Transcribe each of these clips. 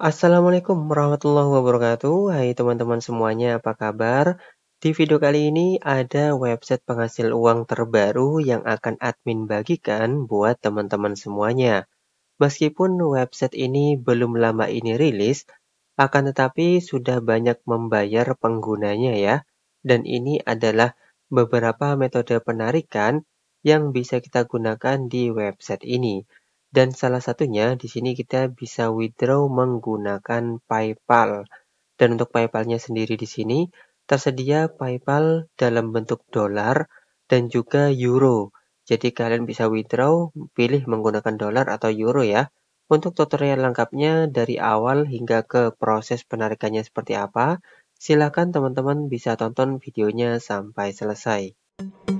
Assalamualaikum warahmatullahi wabarakatuh. Hai teman-teman semuanya, apa kabar? Di video kali ini ada website penghasil uang terbaru yang akan admin bagikan buat teman-teman semuanya. Meskipun website ini belum lama ini rilis, akan tetapi sudah banyak membayar penggunanya ya. Dan ini adalah beberapa metode penarikan yang bisa kita gunakan di website ini. Dan salah satunya di sini kita bisa withdraw menggunakan PayPal. Dan untuk PayPal-nya sendiri di sini tersedia PayPal dalam bentuk dolar dan juga euro. Jadi kalian bisa withdraw pilih menggunakan dolar atau euro ya. Untuk tutorial lengkapnya dari awal hingga ke proses penarikannya seperti apa, silakan teman-teman bisa tonton videonya sampai selesai. Thank you.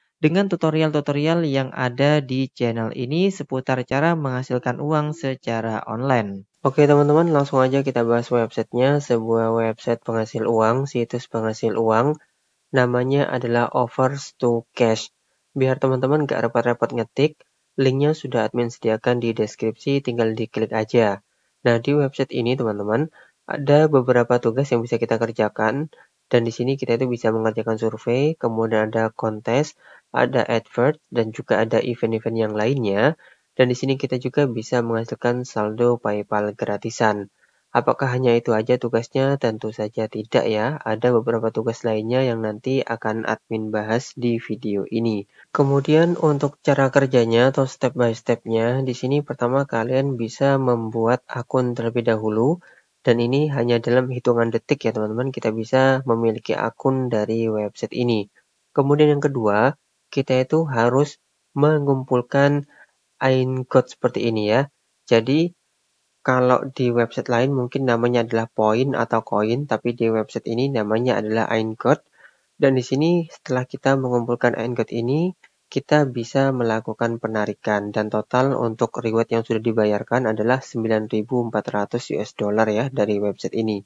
dengan tutorial-tutorial yang ada di channel ini seputar cara menghasilkan uang secara online. Oke teman-teman, langsung aja kita bahas websitenya, sebuah website penghasil uang, situs penghasil uang, namanya adalah Offers to Cash. Biar teman-teman gak repot-repot ngetik, linknya sudah admin sediakan di deskripsi, tinggal diklik aja. Nah di website ini teman-teman, ada beberapa tugas yang bisa kita kerjakan, dan di sini kita itu bisa mengerjakan survei, kemudian ada kontes, ada advert, dan juga ada event-event yang lainnya. Dan di sini kita juga bisa menghasilkan saldo PayPal gratisan. Apakah hanya itu aja tugasnya? Tentu saja tidak ya. Ada beberapa tugas lainnya yang nanti akan admin bahas di video ini. Kemudian untuk cara kerjanya atau step by stepnya, di sini pertama kalian bisa membuat akun terlebih dahulu. Dan ini hanya dalam hitungan detik ya teman-teman, kita bisa memiliki akun dari website ini. Kemudian yang kedua, kita itu harus mengumpulkan code seperti ini ya. Jadi kalau di website lain mungkin namanya adalah poin atau koin, tapi di website ini namanya adalah code. Dan di sini setelah kita mengumpulkan code ini, kita bisa melakukan penarikan dan total untuk reward yang sudah dibayarkan adalah 9.400 US dollar ya dari website ini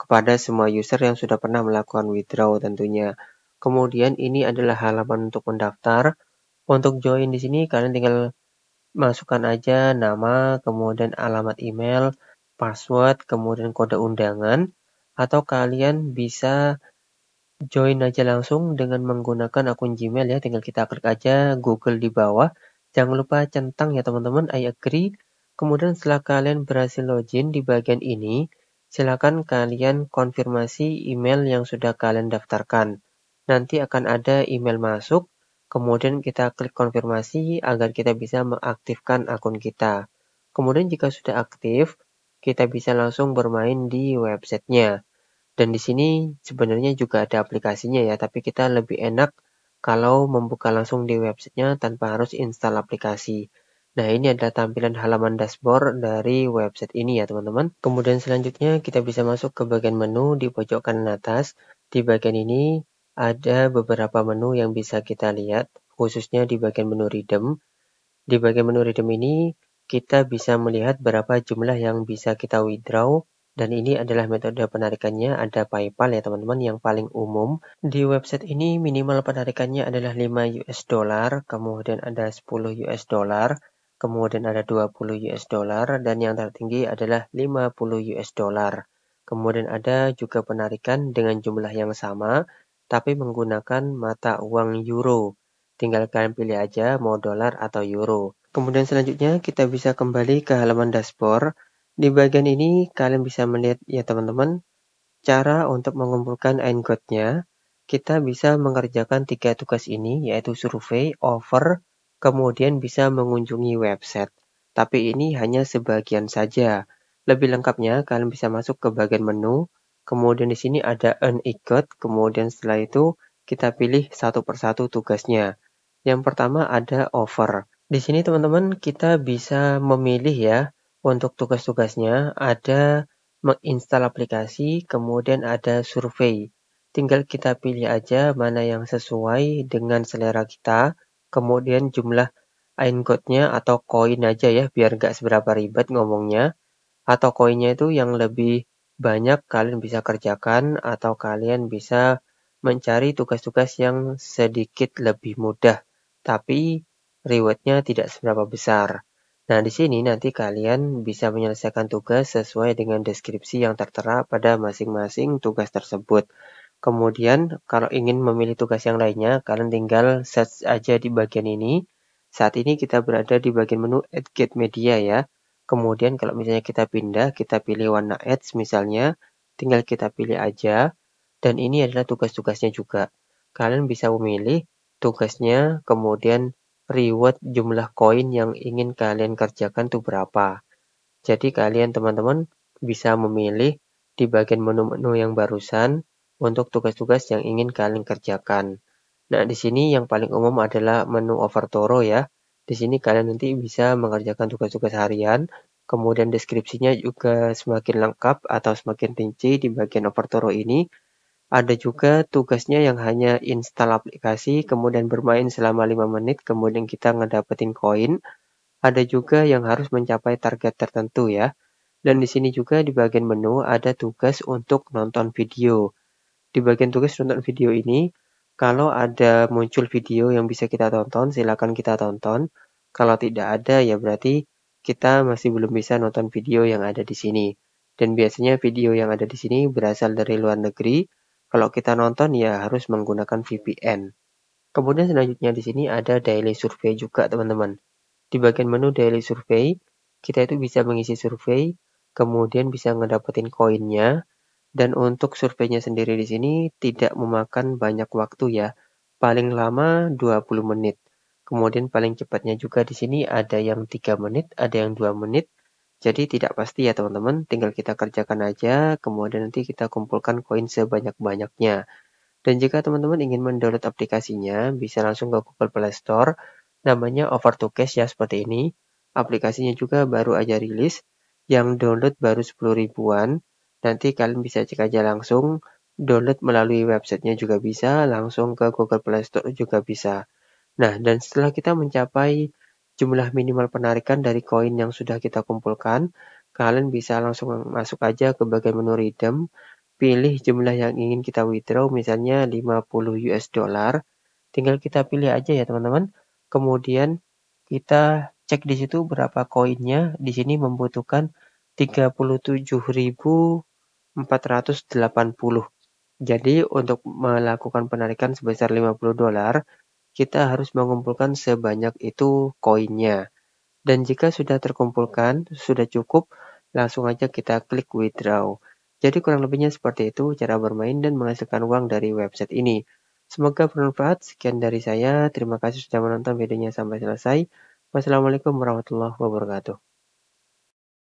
kepada semua user yang sudah pernah melakukan withdraw tentunya. Kemudian ini adalah halaman untuk mendaftar. Untuk join di sini kalian tinggal masukkan aja nama, kemudian alamat email, password, kemudian kode undangan atau kalian bisa Join aja langsung dengan menggunakan akun Gmail ya, tinggal kita klik aja Google di bawah. Jangan lupa centang ya teman-teman, I agree. Kemudian setelah kalian berhasil login di bagian ini, silakan kalian konfirmasi email yang sudah kalian daftarkan. Nanti akan ada email masuk, kemudian kita klik konfirmasi agar kita bisa mengaktifkan akun kita. Kemudian jika sudah aktif, kita bisa langsung bermain di websitenya. Dan di sini sebenarnya juga ada aplikasinya ya, tapi kita lebih enak kalau membuka langsung di websitenya tanpa harus install aplikasi. Nah, ini adalah tampilan halaman dashboard dari website ini ya, teman-teman. Kemudian selanjutnya kita bisa masuk ke bagian menu di pojok kanan atas. Di bagian ini ada beberapa menu yang bisa kita lihat, khususnya di bagian menu rhythm. Di bagian menu rhythm ini, kita bisa melihat berapa jumlah yang bisa kita withdraw dan ini adalah metode penarikannya ada PayPal ya teman-teman yang paling umum di website ini minimal penarikannya adalah 5 US dollar kemudian ada 10 US dollar kemudian ada 20 US dollar dan yang tertinggi adalah 50 US dollar kemudian ada juga penarikan dengan jumlah yang sama tapi menggunakan mata uang euro tinggal kalian pilih aja mau dolar atau euro kemudian selanjutnya kita bisa kembali ke halaman dashboard di bagian ini, kalian bisa melihat ya teman-teman, cara untuk mengumpulkan encode-nya. Kita bisa mengerjakan tiga tugas ini, yaitu survei, over, kemudian bisa mengunjungi website. Tapi ini hanya sebagian saja. Lebih lengkapnya, kalian bisa masuk ke bagian menu, kemudian di sini ada earn encode, kemudian setelah itu kita pilih satu persatu tugasnya. Yang pertama ada over. Di sini teman-teman kita bisa memilih ya untuk tugas-tugasnya ada menginstal aplikasi, kemudian ada survei. Tinggal kita pilih aja mana yang sesuai dengan selera kita, kemudian jumlah aincode-nya atau koin aja ya biar nggak seberapa ribet ngomongnya. Atau koinnya itu yang lebih banyak kalian bisa kerjakan atau kalian bisa mencari tugas-tugas yang sedikit lebih mudah, tapi rewardnya tidak seberapa besar. Nah, di sini nanti kalian bisa menyelesaikan tugas sesuai dengan deskripsi yang tertera pada masing-masing tugas tersebut. Kemudian, kalau ingin memilih tugas yang lainnya, kalian tinggal search aja di bagian ini. Saat ini kita berada di bagian menu Add Get Media ya. Kemudian kalau misalnya kita pindah, kita pilih warna Ads misalnya, tinggal kita pilih aja. Dan ini adalah tugas-tugasnya juga. Kalian bisa memilih tugasnya, kemudian reward jumlah koin yang ingin kalian kerjakan itu berapa. Jadi kalian teman-teman bisa memilih di bagian menu-menu yang barusan untuk tugas-tugas yang ingin kalian kerjakan. Nah, di sini yang paling umum adalah menu Overtoro ya. Di sini kalian nanti bisa mengerjakan tugas-tugas harian, kemudian deskripsinya juga semakin lengkap atau semakin rinci di bagian Overtoro ini ada juga tugasnya yang hanya install aplikasi, kemudian bermain selama 5 menit, kemudian kita ngedapetin koin. Ada juga yang harus mencapai target tertentu ya. Dan di sini juga di bagian menu ada tugas untuk nonton video. Di bagian tugas nonton video ini, kalau ada muncul video yang bisa kita tonton, silakan kita tonton. Kalau tidak ada, ya berarti kita masih belum bisa nonton video yang ada di sini. Dan biasanya video yang ada di sini berasal dari luar negeri, kalau kita nonton ya harus menggunakan VPN. Kemudian selanjutnya di sini ada daily survey juga teman-teman. Di bagian menu daily survey, kita itu bisa mengisi survei, kemudian bisa ngedapetin koinnya. Dan untuk surveinya sendiri di sini tidak memakan banyak waktu ya. Paling lama 20 menit. Kemudian paling cepatnya juga di sini ada yang 3 menit, ada yang 2 menit, jadi tidak pasti ya teman-teman, tinggal kita kerjakan aja, kemudian nanti kita kumpulkan koin sebanyak-banyaknya. Dan jika teman-teman ingin mendownload aplikasinya, bisa langsung ke Google Play Store, namanya Over to Cash ya seperti ini. Aplikasinya juga baru aja rilis, yang download baru 10 ribuan. Nanti kalian bisa cek aja langsung, download melalui websitenya juga bisa, langsung ke Google Play Store juga bisa. Nah, dan setelah kita mencapai jumlah minimal penarikan dari koin yang sudah kita kumpulkan, kalian bisa langsung masuk aja ke bagian menu redeem, pilih jumlah yang ingin kita withdraw, misalnya 50 US dollar. Tinggal kita pilih aja ya teman-teman. Kemudian kita cek di situ berapa koinnya. Di sini membutuhkan 37.480. Jadi untuk melakukan penarikan sebesar 50 dolar, kita harus mengumpulkan sebanyak itu koinnya. Dan jika sudah terkumpulkan, sudah cukup, langsung aja kita klik withdraw. Jadi kurang lebihnya seperti itu cara bermain dan menghasilkan uang dari website ini. Semoga bermanfaat. Sekian dari saya. Terima kasih sudah menonton videonya sampai selesai. Wassalamualaikum warahmatullahi wabarakatuh.